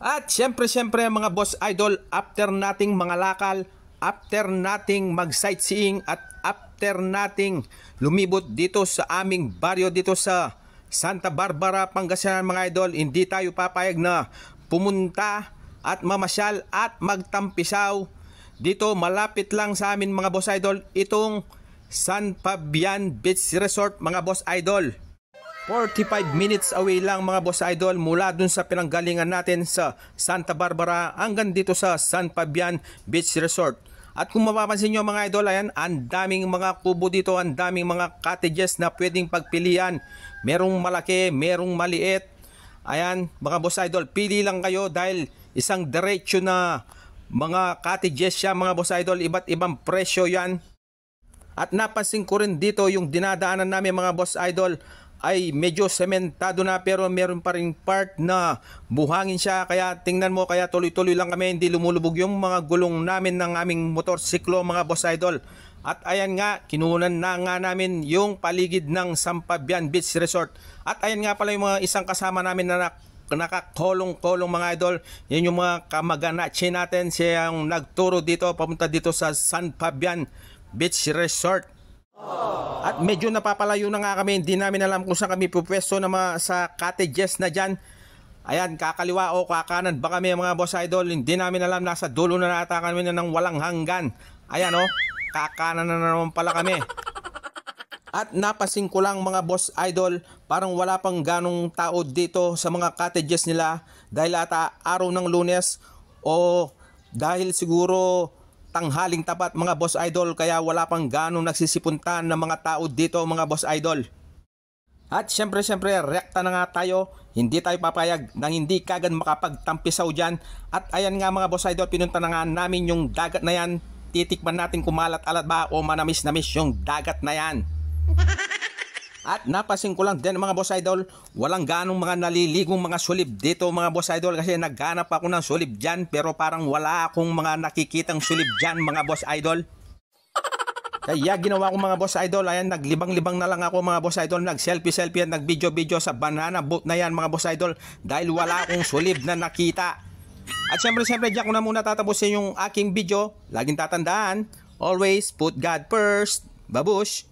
At syempre syempre mga boss idol, after nating mga lakal, after nating mag-sightseeing at after nating lumibot dito sa aming baryo dito sa Santa Barbara, Pangasinan mga idol, hindi tayo papayag na pumunta at mamasyal at magtampisaw dito malapit lang sa amin mga boss idol itong San Fabian Beach Resort mga boss idol. 45 minutes away lang mga boss idol mula dun sa pinanggalingan natin sa Santa Barbara hanggang dito sa San Fabian Beach Resort. At kung mapapansin nyo mga idol, ayan, ang daming mga kubo dito, ang daming mga cottages na pwedeng pagpilian. Merong malaki, merong maliit. Ayan, mga boss idol, pili lang kayo dahil isang diretsyo na mga cottages siya mga boss idol, iba't ibang presyo yan. At napansin ko rin dito yung dinadaanan namin mga boss idol, ay medyo sementado na pero meron pa rin part na buhangin siya kaya tingnan mo kaya tuloy-tuloy lang kami hindi lumulubog yung mga gulong namin ng aming motorsiklo mga boss idol at ayan nga kinuhunan na nga namin yung paligid ng Sampabian Beach Resort at ayan nga pala yung mga isang kasama namin na nakakolong-kolong mga idol. Yan yung mga kamaganache natin. Siya yung nagturo dito, papunta dito sa San Fabian Beach Resort. At medyo napapalayo na nga kami, hindi namin alam kung saan kami pupwesto na mga, sa cottages na dyan. Ayan, kakaliwa o kakanan ba kami mga boss idol? Hindi namin alam, nasa dulo na nata kami na ng walang hanggan. Ayan o, oh, kakanan na naman pala kami. At napasin ko lang mga boss idol, parang wala pang ganong tao dito sa mga cottages nila dahil ata araw ng lunes o dahil siguro tanghaling tapat mga boss idol kaya wala pang ganong nagsisipuntan ng mga tao dito mga boss idol. At syempre syempre reakta na nga tayo, hindi tayo papayag nang hindi kagad makapagtampisaw dyan. At ayan nga mga boss idol, pinunta na nga namin yung dagat na yan. Titikman natin kumalat alat ba o manamis-namis yung dagat na yan. At napasin ko lang din mga boss idol, walang ganong mga naliligong mga sulib dito mga boss idol kasi naghanap ako ng sulib dyan pero parang wala akong mga nakikitang sulib dyan mga boss idol. Kaya ginawa ko mga boss idol, ayan naglibang-libang na lang ako mga boss idol, nag-selfie-selfie at nag-video-video sa banana boat na yan mga boss idol dahil wala akong sulib na nakita. At syempre syempre dyan ko na muna tatapusin yung aking video, laging tatandaan, always put God first, babush!